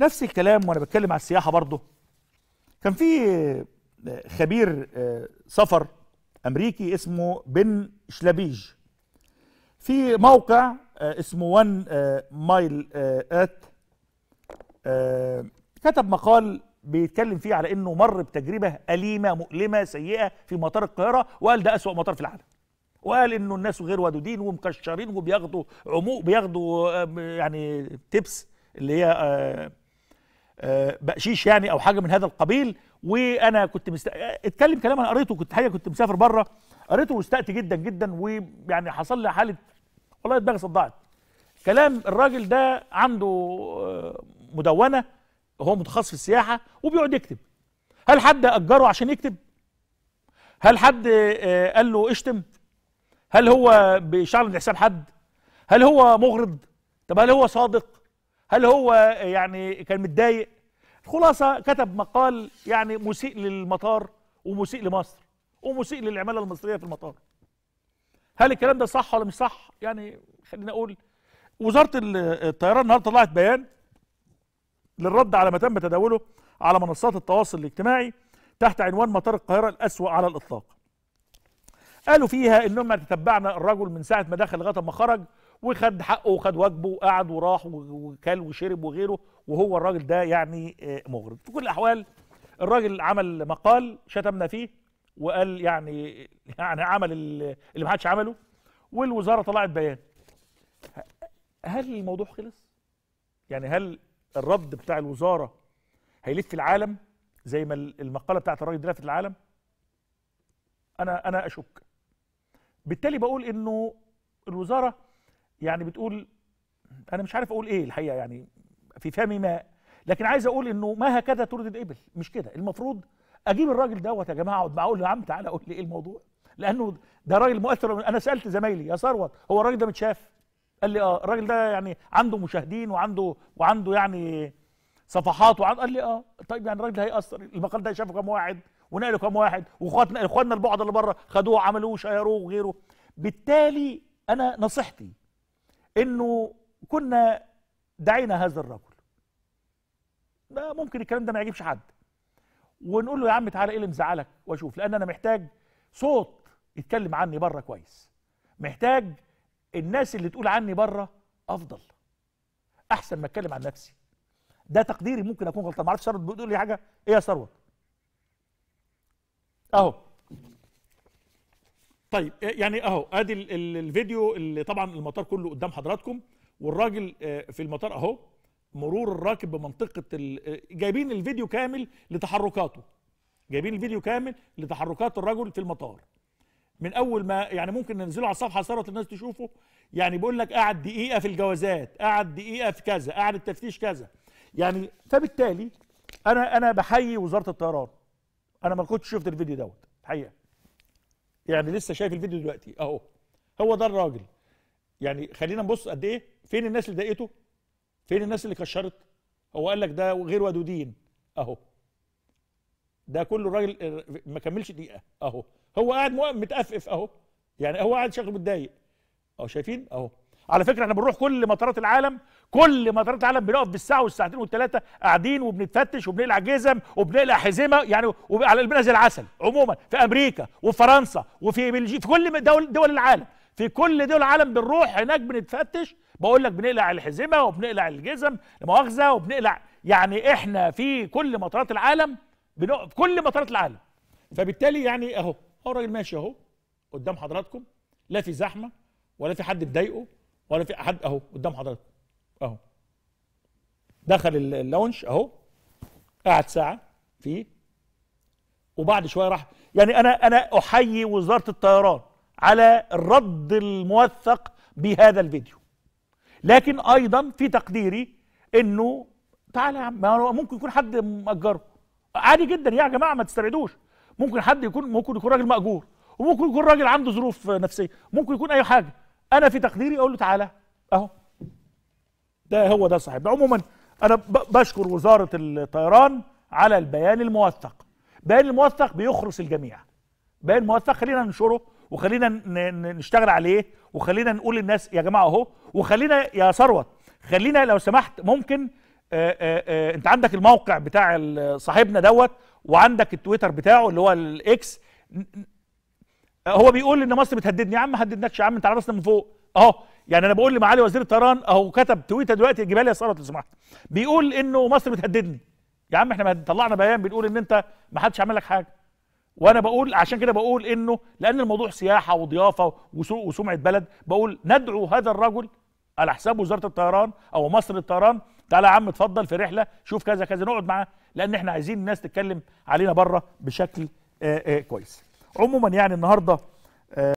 نفس الكلام وانا بتكلم على السياحه برضه كان في آه، خبير آه، سفر امريكي اسمه بن شلابيج في موقع آه، اسمه وان مايل ات كتب مقال بيتكلم فيه على انه مر بتجربه اليمه مؤلمه سيئه في مطار القاهره وقال ده اسوا مطار في العالم وقال انه الناس غير ودودين ومكشرين وبياخدوا عموق بياخدوا يعني تبس اللي هي آه، بقشيش يعني او حاجه من هذا القبيل وانا كنت مست... آه، اتكلم كلام انا قريته كنت حاجه كنت مسافر بره قريته واستأت جدا جدا ويعني حصل لي حاله والله دماغي صدعت كلام الراجل ده عنده آه، مدونه هو متخصص في السياحه وبيقعد يكتب هل حد اجره عشان يكتب هل حد قال له اشتم هل هو بيشعل حساب حد هل هو مغرض طب هل هو صادق هل هو يعني كان متضايق الخلاصه كتب مقال يعني مسيء للمطار ومسيء لمصر ومسيء للعماله المصريه في المطار هل الكلام ده صح ولا مش صح يعني خلينا اقول وزاره الطيران النهارده طلعت بيان للرد على ما تم تداوله على منصات التواصل الاجتماعي تحت عنوان مطار القاهره الاسوا على الاطلاق قالوا فيها انهم تتبعنا الرجل من ساعه ما دخل لغايه ما خرج وخد حقه وخد واجبه وقعد وراح وكل وشرب وغيره وهو الراجل ده يعني آه، مغرض في كل الاحوال الراجل عمل مقال شتمنا فيه وقال يعني يعني عمل اللي ما حدش عمله والوزاره طلعت بيان هل الموضوع خلص يعني هل الرد بتاع الوزاره هيلف العالم زي ما المقاله بتاعت الراجل دي لفت العالم انا انا اشك بالتالي بقول انه الوزاره يعني بتقول انا مش عارف اقول ايه الحقيقه يعني في فمي ما لكن عايز اقول انه ما هكذا ترد الابل مش كده المفروض اجيب الراجل دوت يا جماعه اقعد معاه اقول له يا عم تعالى قول لي ايه الموضوع لانه ده راجل مؤثر انا سالت زمايلي يا ثروت هو الراجل ده متشاف قال لي اه الراجل ده يعني عنده مشاهدين وعنده وعنده يعني صفحات وعنده قال لي اه طيب يعني الراجل ده هيأثر المقال ده شافه كام واحد ونقله كام واحد واخواتنا اخواننا البعض اللي بره خدوه عملوه شيروه وغيره بالتالي انا نصيحتي انه كنا دعينا هذا الرجل ده ممكن الكلام ده ما يعجبش حد ونقول له يا عم تعالى ايه اللي مزعلك واشوف لان انا محتاج صوت يتكلم عني بره كويس محتاج الناس اللي تقول عني بره افضل احسن ما اتكلم عن نفسي ده تقديري ممكن اكون غلطان ما اعرفش ثروت بتقول لي حاجه ايه يا ثروت اهو طيب آه، يعني اهو ادي الفيديو اللي طبعا المطار كله قدام حضراتكم والراجل آه، في المطار اهو مرور الراكب بمنطقه آه، جايبين الفيديو كامل لتحركاته جايبين الفيديو كامل لتحركات الرجل في المطار من اول ما يعني ممكن ننزله على الصفحه صارت الناس تشوفه يعني بيقول لك قعد دقيقه في الجوازات قعد دقيقه في كذا قعد التفتيش كذا يعني فبالتالي انا انا بحيي وزاره الطيران انا ما كنتش شفت الفيديو دوت الحقيقه يعني لسه شايف الفيديو دلوقتي اهو هو ده الراجل يعني خلينا نبص قد ايه فين الناس اللي ضايقته فين الناس اللي كشرت هو قال لك ده غير ودودين اهو ده كله الراجل آه، ما كملش دقيقه اهو هو قاعد متقفف اهو يعني هو قاعد شكله متضايق اهو شايفين اهو على فكره احنا بنروح كل مطارات العالم كل مطارات العالم بنقف بالساعه والساعتين والثلاثه قاعدين وبنتفتش وبنقلع جزم وبنقلع حزمه يعني وعلى قلبنا زي العسل عموما في امريكا وفي فرنسا وفي بلجيكا في كل دول دول العالم في كل دول العالم بنروح هناك بنتفتش بقول لك بنقلع الحزمه وبنقلع الجزم لمؤاخذه وبنقلع يعني احنا في كل مطارات العالم بنقف في كل مطارات العالم فبالتالي يعني اهو هو الراجل ماشي اهو قدام حضراتكم لا في زحمه ولا في حد تضايقه ولا في حد اهو قدام حضرتك اهو دخل اللونش اهو قعد ساعه فيه وبعد شويه راح يعني انا انا احيي وزاره الطيران على الرد الموثق بهذا الفيديو لكن ايضا في تقديري انه تعالى يا عم ممكن يكون حد مأجره عادي جدا يا جماعه ما تستبعدوش ممكن حد يكون ممكن يكون راجل مأجور وممكن يكون راجل عنده ظروف نفسيه ممكن يكون اي حاجه انا في تقديري اقول له تعالى اهو ده هو ده صاحبنا عموما انا بشكر وزاره الطيران على البيان الموثق بيان الموثق بيخرس الجميع بيان موثق خلينا ننشره وخلينا نشتغل عليه وخلينا نقول للناس يا جماعه اهو وخلينا يا ثروت خلينا لو سمحت ممكن آآ آآ انت عندك الموقع بتاع صاحبنا دوت وعندك التويتر بتاعه اللي هو الاكس هو بيقول ان مصر بتهددني يا عم ما هددناكش يا عم انت على راسنا من فوق اهو يعني انا بقول لمعالي وزير الطيران اهو كتب تويته دلوقتي الجبال يا سارة لو سمحت بيقول انه مصر بتهددني يا عم احنا طلعنا بيان بنقول ان انت ما حدش عمل لك حاجه وانا بقول عشان كده بقول انه لان الموضوع سياحه وضيافه وسمعه بلد بقول ندعو هذا الرجل على حساب وزاره الطيران او مصر للطيران تعالى يا عم اتفضل في رحله شوف كذا كذا نقعد معاه لان احنا عايزين الناس تتكلم علينا بره بشكل آآ آه، آآ آه، كويس عموما يعني النهارده